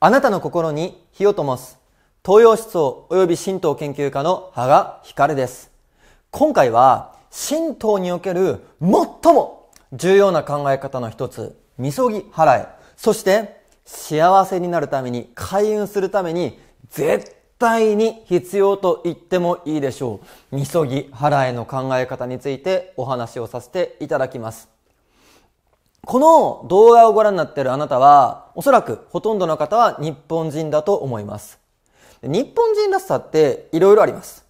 あなたの心に火を灯す東洋思想及び神道研究家の羽賀光です今回は神道における最も重要な考え方の一つみそぎ払いそして幸せになるために開運するために絶対に必要と言ってもいいでしょうみそぎ払いの考え方についてお話をさせていただきますこの動画をご覧になっているあなたは、おそらくほとんどの方は日本人だと思います。日本人らしさっていろいろあります。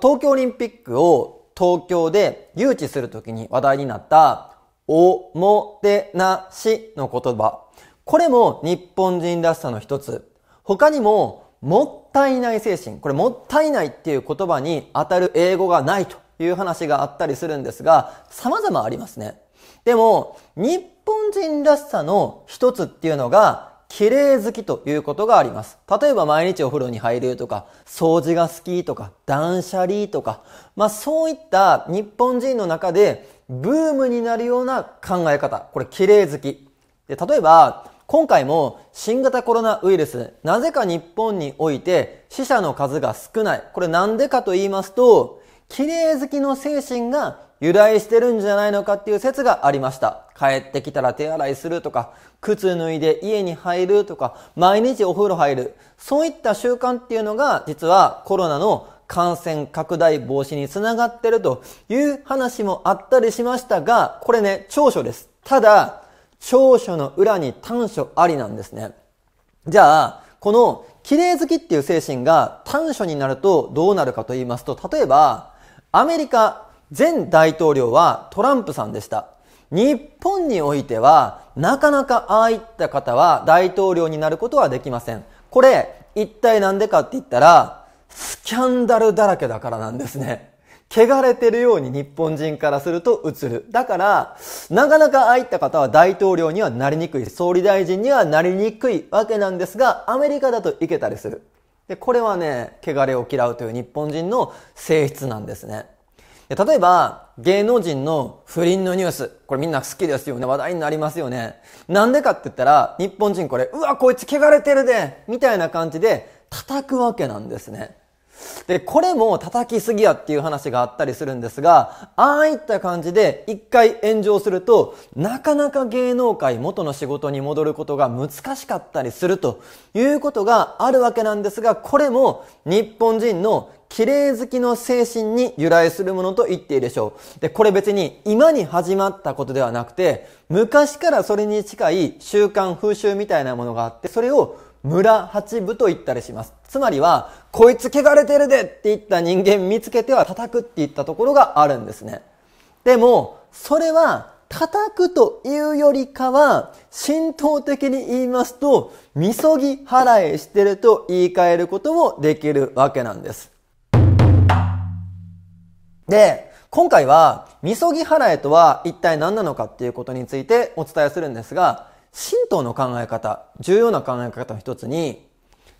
東京オリンピックを東京で誘致するときに話題になった、おもてなしの言葉。これも日本人らしさの一つ。他にも、もったいない精神。これもったいないっていう言葉に当たる英語がないという話があったりするんですが、様々ありますね。でも、日本人らしさの一つっていうのが、綺麗好きということがあります。例えば毎日お風呂に入るとか、掃除が好きとか、断捨離とか、まあそういった日本人の中でブームになるような考え方。これ綺麗好き。で、例えば、今回も新型コロナウイルス、なぜか日本において死者の数が少ない。これなんでかと言いますと、綺麗好きの精神が由来してるんじゃないのかっていう説がありました。帰ってきたら手洗いするとか、靴脱いで家に入るとか、毎日お風呂入る。そういった習慣っていうのが、実はコロナの感染拡大防止につながってるという話もあったりしましたが、これね、長所です。ただ、長所の裏に短所ありなんですね。じゃあ、この綺麗好きっていう精神が短所になるとどうなるかと言いますと、例えば、アメリカ前大統領はトランプさんでした。日本においては、なかなかああいった方は大統領になることはできません。これ、一体なんでかって言ったら、スキャンダルだらけだからなんですね。汚れてるように日本人からすると映る。だから、なかなかああいった方は大統領にはなりにくい。総理大臣にはなりにくいわけなんですが、アメリカだといけたりする。で、これはね、汚れを嫌うという日本人の性質なんですね。例えば、芸能人の不倫のニュース。これみんな好きですよね。話題になりますよね。なんでかって言ったら、日本人これ、うわ、こいつ汚れてるでみたいな感じで叩くわけなんですね。で、これも叩きすぎやっていう話があったりするんですが、ああいった感じで一回炎上すると、なかなか芸能界元の仕事に戻ることが難しかったりするということがあるわけなんですが、これも日本人の綺麗好きの精神に由来するものと言っていいでしょう。で、これ別に今に始まったことではなくて、昔からそれに近い習慣、風習みたいなものがあって、それを村八部と言ったりします。つまりは、こいつ汚れてるでって言った人間見つけては叩くって言ったところがあるんですね。でも、それは叩くというよりかは、浸透的に言いますと、みそぎ払いしてると言い換えることもできるわけなんです。で、今回は、みそぎ払いとは一体何なのかっていうことについてお伝えするんですが、神道の考え方、重要な考え方の一つに、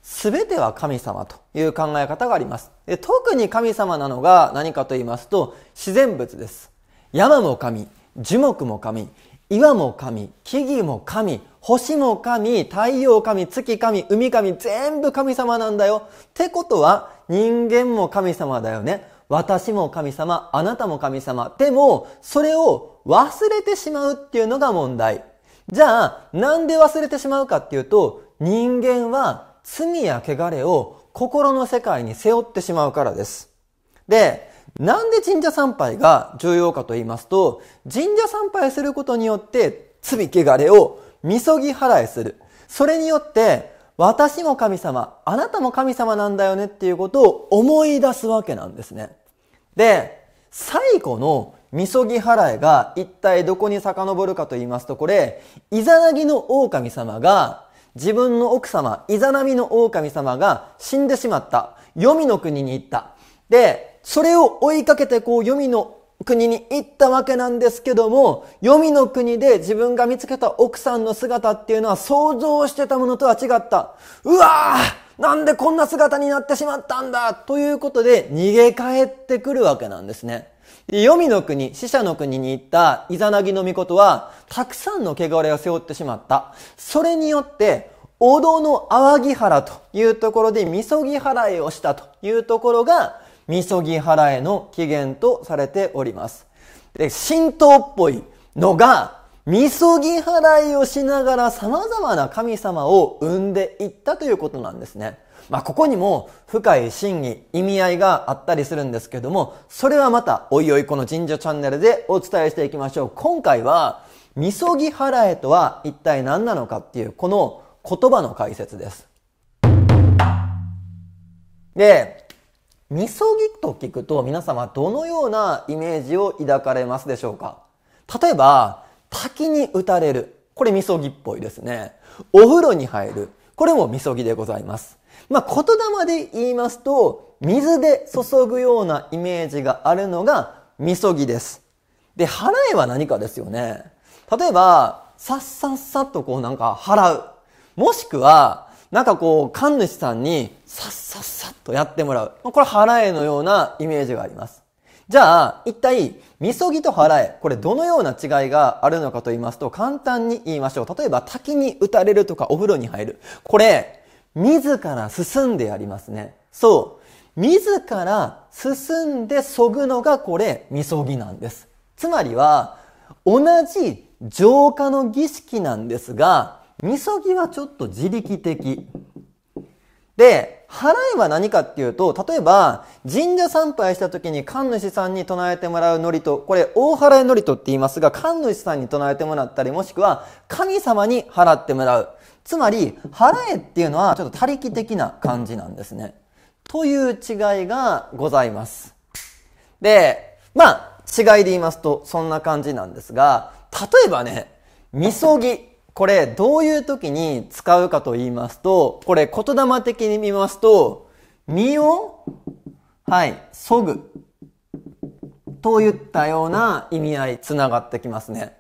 すべては神様という考え方があります。で特に神様なのが何かと言いますと、自然物です。山も神、樹木も神、岩も神、木々も神、星も神、太陽神、月神、海神、全部神様なんだよ。ってことは、人間も神様だよね。私も神様、あなたも神様。でも、それを忘れてしまうっていうのが問題。じゃあ、なんで忘れてしまうかっていうと、人間は罪や汚れを心の世界に背負ってしまうからです。で、なんで神社参拝が重要かと言いますと、神社参拝することによって罪汚れをみそぎ払いする。それによって、私も神様、あなたも神様なんだよねっていうことを思い出すわけなんですね。で、最後のみそぎ払いが一体どこに遡るかと言いますと、これ、イザナギの狼様が、自分の奥様、イザナミの狼様が死んでしまった。黄泉の国に行った。で、それを追いかけてこう、黄泉の国に行ったわけなんですけども、黄泉の国で自分が見つけた奥さんの姿っていうのは想像してたものとは違った。うわぁなんでこんな姿になってしまったんだということで逃げ帰ってくるわけなんですね。黄泉の国、死者の国に行ったイザナギの御事は、たくさんの汚れを背負ってしまった。それによって、お堂の淡木原というところで、みそぎ払いをしたというところが、みそぎ払いの起源とされております。で、神道っぽいのが、みそぎ払いをしながら様々な神様を生んでいったということなんですね。まあ、ここにも深い真意、意味合いがあったりするんですけども、それはまた、おいおいこの神社チャンネルでお伝えしていきましょう。今回は、みそぎ払えとは一体何なのかっていう、この言葉の解説です。で、みそぎと聞くと皆様どのようなイメージを抱かれますでしょうか例えば、滝に打たれる。これみそぎっぽいですね。お風呂に入る。これもみそぎでございます。まあ、言霊で言いますと、水で注ぐようなイメージがあるのがみそぎです。で、払えは何かですよね。例えば、さっさっさっとこうなんか払う。もしくは、なんかこう、神主さんにさっさっさっとやってもらう。これ払えのようなイメージがあります。じゃあ、一体、みそぎと払え、これどのような違いがあるのかと言いますと、簡単に言いましょう。例えば、滝に打たれるとかお風呂に入る。これ、自ら進んでやりますね。そう。自ら進んでそぐのがこれ、みそぎなんです。つまりは、同じ浄化の儀式なんですが、みそぎはちょっと自力的。で、払いは何かっていうと、例えば、神社参拝した時に神主さんに唱えてもらう祝詞、これ、大払い祝詞って言いますが、神主さんに唱えてもらったり、もしくは、神様に払ってもらう。つまり、払えっていうのは、ちょっと他力的な感じなんですね。という違いがございます。で、まあ、違いで言いますと、そんな感じなんですが、例えばね、みそぎ。これどういう時に使うかと言いますと、これ言霊的に見ますと、身を、はい、そぐ。といったような意味合い、つながってきますね。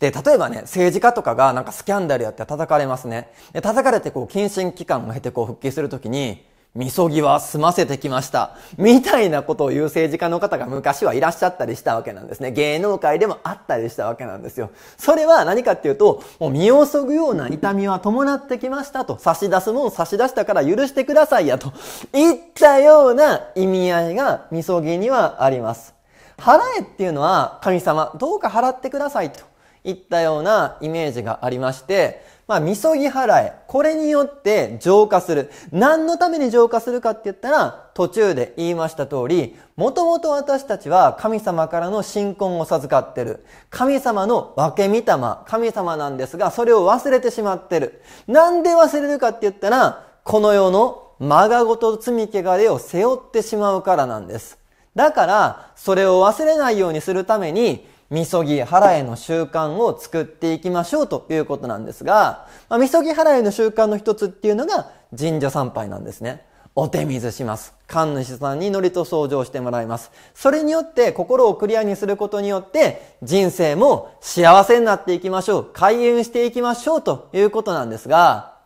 で、例えばね、政治家とかがなんかスキャンダルやって叩かれますね。で、叩かれてこう、謹慎期間を経てこう復帰するときに、みそぎは済ませてきました。みたいなことを言う政治家の方が昔はいらっしゃったりしたわけなんですね。芸能界でもあったりしたわけなんですよ。それは何かっていうと、もう身をそぐような痛みは伴ってきましたと、差し出すもん差し出したから許してくださいやと、言ったような意味合いがみそぎにはあります。払えっていうのは神様、どうか払ってくださいと。いったようなイメージがありまして、まあ、みそぎ払い。これによって浄化する。何のために浄化するかって言ったら、途中で言いました通り、もともと私たちは神様からの信婚を授かってる。神様の分け御霊、神様なんですが、それを忘れてしまってる。なんで忘れるかって言ったら、この世のまがごと罪汚れを背負ってしまうからなんです。だから、それを忘れないようにするために、みそぎ払いの習慣を作っていきましょうということなんですが、まあ、みそぎ払いの習慣の一つっていうのが神社参拝なんですね。お手水します。神主さんに祝詞相乗してもらいます。それによって心をクリアにすることによって人生も幸せになっていきましょう。開運していきましょうということなんですが、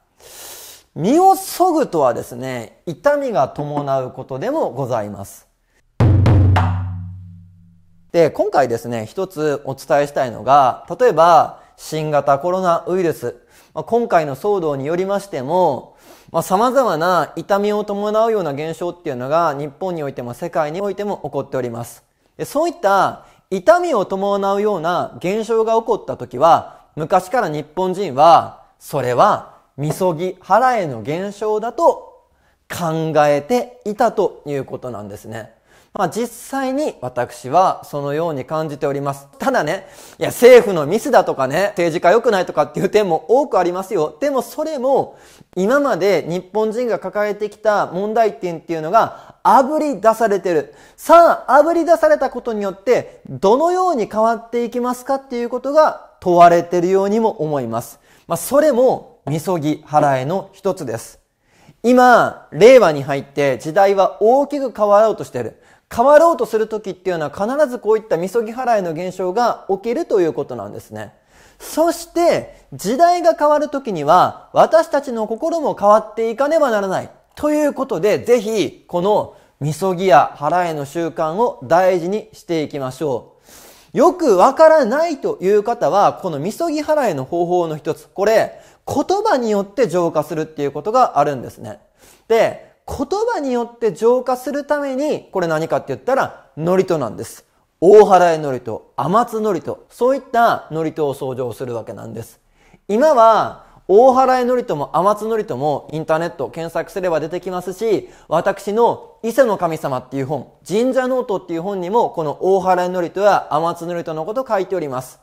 身を削ぐとはですね、痛みが伴うことでもございます。で、今回ですね、一つお伝えしたいのが、例えば、新型コロナウイルス。まあ、今回の騒動によりましても、まあ、様々な痛みを伴うような現象っていうのが、日本においても世界においても起こっております。でそういった痛みを伴うような現象が起こった時は、昔から日本人は、それは、みそぎ払えの現象だと考えていたということなんですね。まあ実際に私はそのように感じております。ただね、いや政府のミスだとかね、政治家良くないとかっていう点も多くありますよ。でもそれも今まで日本人が抱えてきた問題点っていうのが炙り出されてる。さあ、炙り出されたことによってどのように変わっていきますかっていうことが問われてるようにも思います。まあそれもみそぎ払いの一つです。今、令和に入って時代は大きく変わろうとしている。変わろうとする時っていうのは必ずこういったみそぎ払いの現象が起きるということなんですね。そして時代が変わる時には私たちの心も変わっていかねばならない。ということでぜひこのみそぎや払いの習慣を大事にしていきましょう。よくわからないという方はこのみそぎ払いの方法の一つ。これ言葉によって浄化するっていうことがあるんですね。で、言によって浄化するために、これ何かって言ったら、ノリトなんです。大払いノリト、天津ノリト、そういったノリトを創造するわけなんです。今は、大払いノリとも天津ノリともインターネット検索すれば出てきますし、私の伊勢の神様っていう本、神社ノートっていう本にもこの大払いノリとや天津ノリとのこと書いております。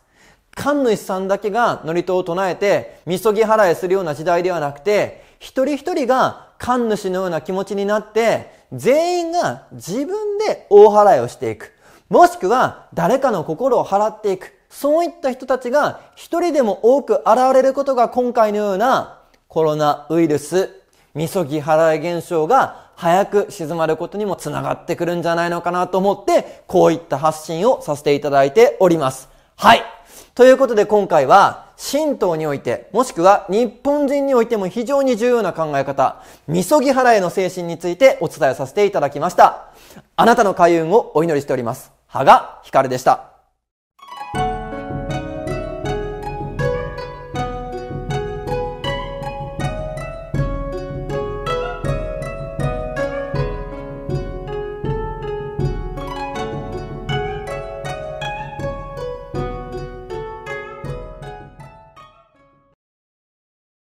神主さんだけがノリとを唱えて、みそぎ払いするような時代ではなくて、一人一人が神主のような気持ちになって、全員が自分で大払いをしていく。もしくは誰かの心を払っていく。そういった人たちが一人でも多く現れることが今回のようなコロナウイルス、みそぎ払い現象が早く静まることにもつながってくるんじゃないのかなと思って、こういった発信をさせていただいております。はい。ということで今回は、神道において、もしくは日本人においても非常に重要な考え方、みそぎ払いの精神についてお伝えさせていただきました。あなたの開運をお祈りしております。羽賀光でした。